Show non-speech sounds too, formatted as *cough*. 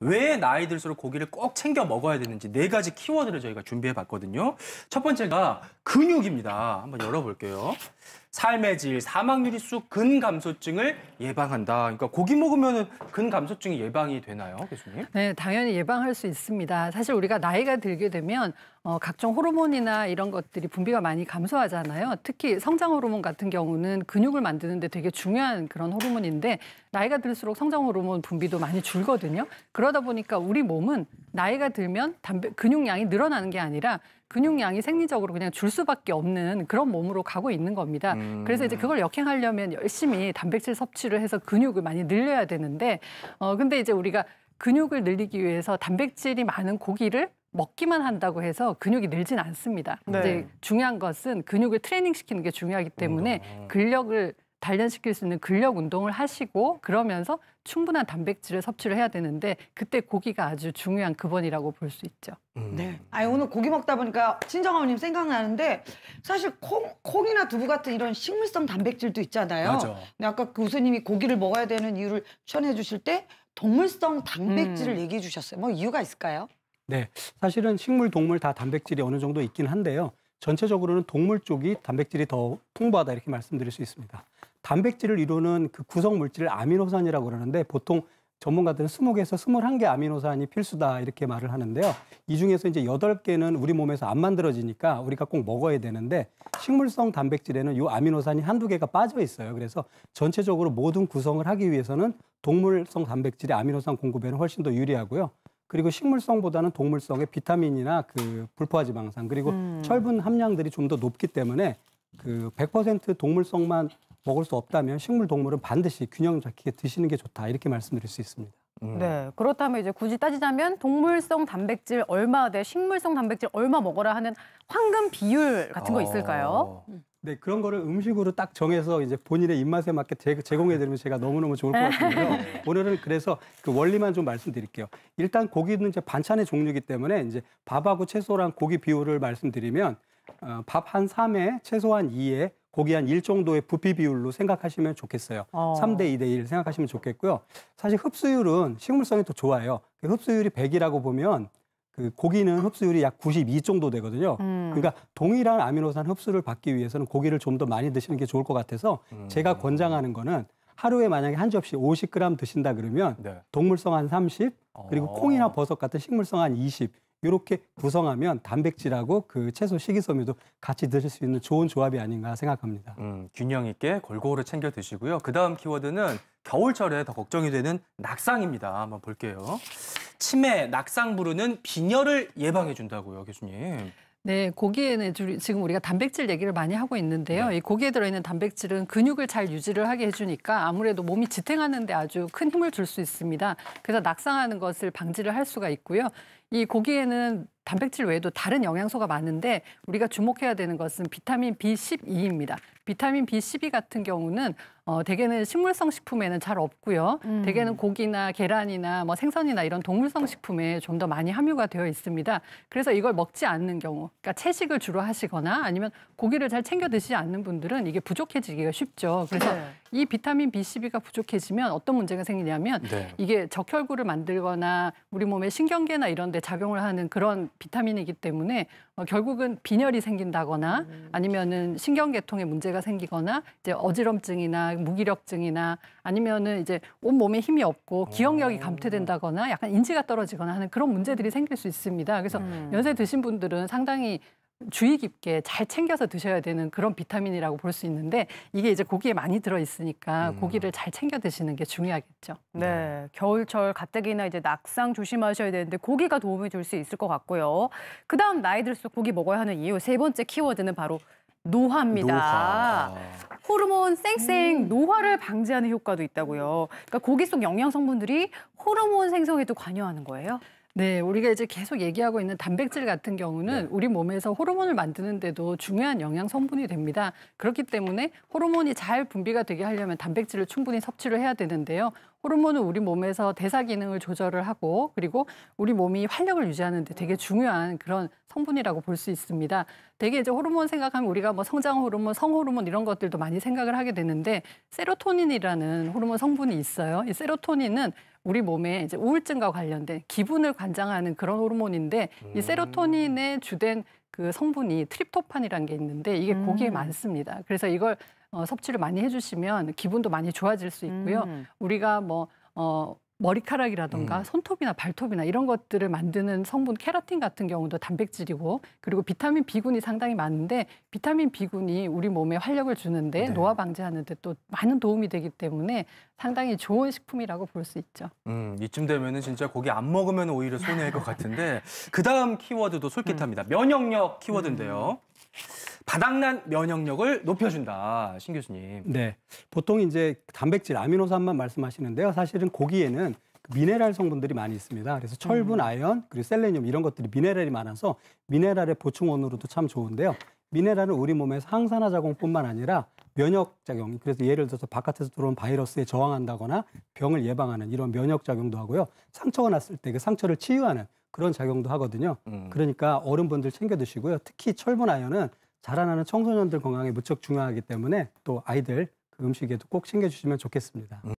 왜 나이 들수록 고기를 꼭 챙겨 먹어야 되는지 네 가지 키워드를 저희가 준비해 봤거든요. 첫 번째가 근육입니다. 한번 열어볼게요. 삶의 질, 사망률 이수 근감소증을 예방한다. 그러니까 고기 먹으면 근감소증이 예방이 되나요, 교수님? 네, 당연히 예방할 수 있습니다. 사실 우리가 나이가 들게 되면 어, 각종 호르몬이나 이런 것들이 분비가 많이 감소하잖아요. 특히 성장 호르몬 같은 경우는 근육을 만드는데 되게 중요한 그런 호르몬인데 나이가 들수록 성장 호르몬 분비도 많이 줄거든요. 그러다 보니까 우리 몸은 나이가 들면 담배, 근육량이 늘어나는 게 아니라 근육량이 생리적으로 그냥 줄 수밖에 없는 그런 몸으로 가고 있는 겁니다. 음. 그래서 이제 그걸 역행하려면 열심히 단백질 섭취를 해서 근육을 많이 늘려야 되는데 어 근데 이제 우리가 근육을 늘리기 위해서 단백질이 많은 고기를 먹기만 한다고 해서 근육이 늘진 않습니다. 네. 이제 중요한 것은 근육을 트레이닝 시키는 게 중요하기 때문에 음. 근력을 단련시킬 수 있는 근력 운동을 하시고 그러면서 충분한 단백질을 섭취를 해야 되는데 그때 고기가 아주 중요한 근본이라고 볼 수 있죠. 음. 네. 아니 오늘 고기 먹다 보니까 친정어머님 생각나는데 사실 콩, 콩이나 두부 같은 이런 식물성 단백질도 있잖아요. 맞아. 아까 그 교수님이 고기를 먹어야 되는 이유를 추천해 주실 때 동물성 단백질을 음. 얘기해 주셨어요. 뭐 이유가 있을까요? 네. 사실은 식물, 동물 다 단백질이 어느 정도 있긴 한데요. 전체적으로는 동물 쪽이 단백질이 더 풍부하다 이렇게 말씀드릴 수 있습니다. 단백질을 이루는 그 구성 물질을 아미노산이라고 그러는데 보통 전문가들은 20개에서 21개 아미노산이 필수다 이렇게 말을 하는데요. 이 중에서 이제 8개는 우리 몸에서 안 만들어지니까 우리가 꼭 먹어야 되는데 식물성 단백질에는 이 아미노산이 한두 개가 빠져 있어요. 그래서 전체적으로 모든 구성을 하기 위해서는 동물성 단백질의 아미노산 공급에는 훨씬 더 유리하고요. 그리고 식물성보다는 동물성의 비타민이나 그 불포화지방산 그리고 음. 철분 함량들이 좀 더 높기 때문에 그 100% 동물성만 먹을 수 없다면 식물 동물은 반드시 균형 잡히게 드시는 게 좋다 이렇게 말씀드릴 수 있습니다. 음. 네, 그렇다면 이제 굳이 따지자면 동물성 단백질 얼마 대 식물성 단백질 얼마 먹어라 하는 황금 비율 같은 거 아. 있을까요? 어... 네, 그런 거를 음식으로 딱 정해서 이제 본인의 입맛에 맞게 제공해드리면 제가 너무너무 좋을 것 같은데요. 네. *laughs* 오늘은 그래서 그 원리만 좀 말씀드릴게요. 일단 고기는 이제 반찬의 종류이기 때문에 이제 밥하고 채소랑 고기 비율을 말씀드리면 어, 밥한 삼에 채소 한 이에 고기 한 일 정도의 부피 비율로 생각하시면 좋겠어요. 어. 3대 2대 1 생각하시면 좋겠고요. 사실 흡수율은 식물성이 더 좋아요. 그 흡수율이 100이라고 보면 그 고기는 흡수율이 약 92 정도 되거든요. 음. 그러니까 동일한 아미노산 흡수를 받기 위해서는 고기를 좀 더 많이 드시는 게 좋을 것 같아서 음. 제가 권장하는 거는 하루에 만약에 한 접시 50g 드신다 그러면 네. 동물성 한 30, 그리고 어. 콩이나 버섯 같은 식물성 한 20, 이렇게 구성하면 단백질하고 그 채소 식이섬유도 같이 드실 수 있는 좋은 조합이 아닌가 생각합니다. 음, 균형 있게 골고루 챙겨 드시고요. 그다음 키워드는 겨울철에 더 걱정이 되는 낙상입니다. 한번 볼게요. 치매, 낙상 부르는 빈혈을 예방해 준다고요, 교수님. 네, 고기에는 지금 우리가 단백질 얘기를 많이 하고 있는데요. 네. 이 고기에 들어있는 단백질은 근육을 잘 유지를 하게 해주니까 아무래도 몸이 지탱하는 데 아주 큰 힘을 줄 수 있습니다. 그래서 낙상하는 것을 방지를 할 수가 있고요. 이 고기에는 단백질 외에도 다른 영양소가 많은데 우리가 주목해야 되는 것은 비타민 B12입니다. 비타민 B12 같은 경우는 어, 대개는 식물성 식품에는 잘 없고요. 음. 대개는 고기나 계란이나 뭐 생선이나 이런 동물성 식품에 좀 더 많이 함유가 되어 있습니다. 그래서 이걸 먹지 않는 경우, 그러니까 채식을 주로 하시거나 아니면 고기를 잘 챙겨 드시지 않는 분들은 이게 부족해지기가 쉽죠. 그래서 네. 이 비타민 B12가 부족해지면 어떤 문제가 생기냐면 네. 이게 적혈구를 만들거나 우리 몸의 신경계나 이런 데 작용을 하는 그런 비타민이기 때문에 어, 결국은 빈혈이 생긴다거나 음. 아니면은 신경계통에 문제가 생기거나 이제 어지럼증이나 무기력증이나 아니면은 이제 온 몸에 힘이 없고 어. 기억력이 감퇴된다거나 약간 인지가 떨어지거나 하는 그런 문제들이 생길 수 있습니다. 그래서 음. 연세 드신 분들은 상당히 주의 깊게 잘 챙겨서 드셔야 되는 그런 비타민이라고 볼 수 있는데 이게 이제 고기에 많이 들어 있으니까 음. 고기를 잘 챙겨 드시는 게 중요하겠죠. 네, 겨울철 가뜩이나 이제 낙상 조심하셔야 되는데 고기가 도움이 줄수 있을 것 같고요. 그다음 나이 들수록 고기 먹어야 하는 이유 세 번째 키워드는 바로 노화입니다. 노화. 호르몬 쌩쌩 음. 노화를 방지하는 효과도 있다고요. 그러니까 고기 속 영양 성분들이 호르몬 생성에도 관여하는 거예요? 네, 우리가 이제 계속 얘기하고 있는 단백질 같은 경우는 네. 우리 몸에서 호르몬을 만드는데도 중요한 영양 성분이 됩니다. 그렇기 때문에 호르몬이 잘 분비가 되게 하려면 단백질을 충분히 섭취를 해야 되는데요. 호르몬은 우리 몸에서 대사 기능을 조절을 하고 그리고 우리 몸이 활력을 유지하는 데 되게 중요한 그런 성분이라고 볼 수 있습니다. 되게 이제 호르몬 생각하면 우리가 뭐 성장 호르몬, 성 호르몬 이런 것들도 많이 생각을 하게 되는데 세로토닌이라는 호르몬 성분이 있어요. 이 세로토닌은 우리 몸에 이제 우울증과 관련된 기분을 관장하는 그런 호르몬인데 음. 이 세로토닌의 주된 그 성분이 트립토판이라는 게 있는데 이게 음. 고기에 많습니다. 그래서 이걸 어, 섭취를 많이 해주시면 기분도 많이 좋아질 수 있고요. 음. 우리가 뭐 어, 머리카락이라던가 음. 손톱이나 발톱이나 이런 것들을 만드는 성분 케라틴 같은 경우도 단백질이고 그리고 비타민 B군이 상당히 많은데 비타민 B군이 우리 몸에 활력을 주는데 네. 노화 방지하는 데 또 많은 도움이 되기 때문에 상당히 좋은 식품이라고 볼 수 있죠. 음, 이쯤 되면은 진짜 고기 안 먹으면 오히려 손해일 것 같은데 그다음 키워드도 솔깃합니다. 음. 면역력 키워드인데요. 바닥난 면역력을 높여준다, 신 교수님. 네, 보통 이제 단백질 아미노산만 말씀하시는데요. 사실은 고기에는 그 미네랄 성분들이 많이 있습니다. 그래서 철분, 음. 아연, 그리고 셀레늄 이런 것들이 미네랄이 많아서 미네랄의 보충원으로도 참 좋은데요. 미네랄은 우리 몸에서 항산화 작용뿐만 아니라 면역 작용, 그래서 예를 들어서 바깥에서 들어온 바이러스에 저항한다거나 병을 예방하는 이런 면역 작용도 하고요. 상처가 났을 때 그 상처를 치유하는 그런 작용도 하거든요. 음. 그러니까 어른분들 챙겨 드시고요. 특히 철분 아연은 자라나는 청소년들 건강에 무척 중요하기 때문에 또 아이들 그 음식에도 꼭 챙겨 주시면 좋겠습니다. 음.